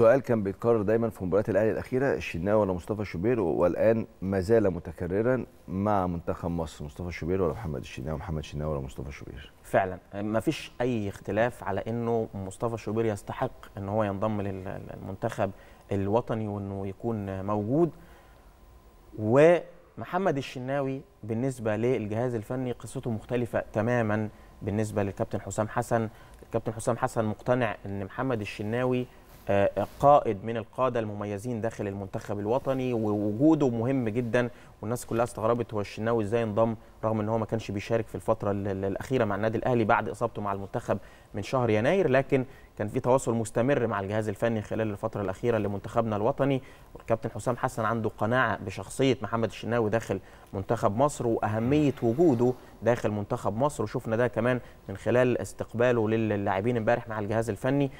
سؤال كان بيتكرر دايما في مباريات الاهلي الاخيره الشناوي ولا مصطفى شوبير والان ما زال متكررا مع منتخب مصر مصطفى شوبير ولا محمد الشناوي محمد الشناوي ولا مصطفى شوبير فعلا ما فيش اي اختلاف على انه مصطفى شوبير يستحق ان هو ينضم للمنتخب الوطني وانه يكون موجود ومحمد الشناوي بالنسبه للجهاز الفني قصته مختلفه تماما بالنسبه للكابتن حسام حسن الكابتن حسام حسن مقتنع ان محمد الشناوي آه، قائد من القادة المميزين داخل المنتخب الوطني ووجوده مهم جدا والناس كلها استغربت هو الشناوي ازاي انضم رغم ان هو ما كانش بيشارك في الفترة الأخيرة مع النادي الأهلي بعد إصابته مع المنتخب من شهر يناير لكن كان في تواصل مستمر مع الجهاز الفني خلال الفترة الأخيرة لمنتخبنا الوطني والكابتن حسام حسن عنده قناعة بشخصية محمد الشناوي داخل منتخب مصر وأهمية وجوده داخل منتخب مصر وشفنا ده كمان من خلال استقباله للاعبين امبارح مع الجهاز الفني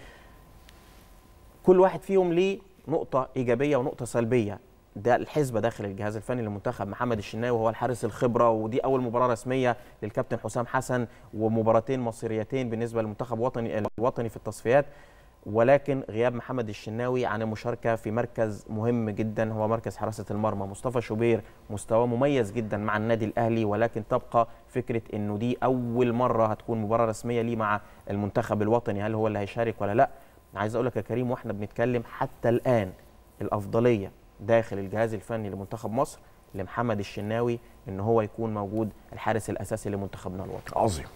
كل واحد فيهم ليه نقطه ايجابيه ونقطه سلبيه ده الحسبه داخل الجهاز الفني للمنتخب محمد الشناوي وهو الحارس الخبره ودي اول مباراه رسميه للكابتن حسام حسن ومباراتين مصيريتين بالنسبه للمنتخب الوطني الوطني في التصفيات ولكن غياب محمد الشناوي عن المشاركه في مركز مهم جدا هو مركز حراسه المرمى مصطفى شوبير مستواه مميز جدا مع النادي الاهلي ولكن تبقى فكره انه دي اول مره هتكون مباراه رسميه ليه مع المنتخب الوطني هل هو اللي هيشارك ولا لا عايز اقول لك يا كريم واحنا بنتكلم حتى الان الافضليه داخل الجهاز الفني لمنتخب مصر لمحمد الشناوي ان هو يكون موجود الحارس الاساسي لمنتخبنا الوطني. عظيم.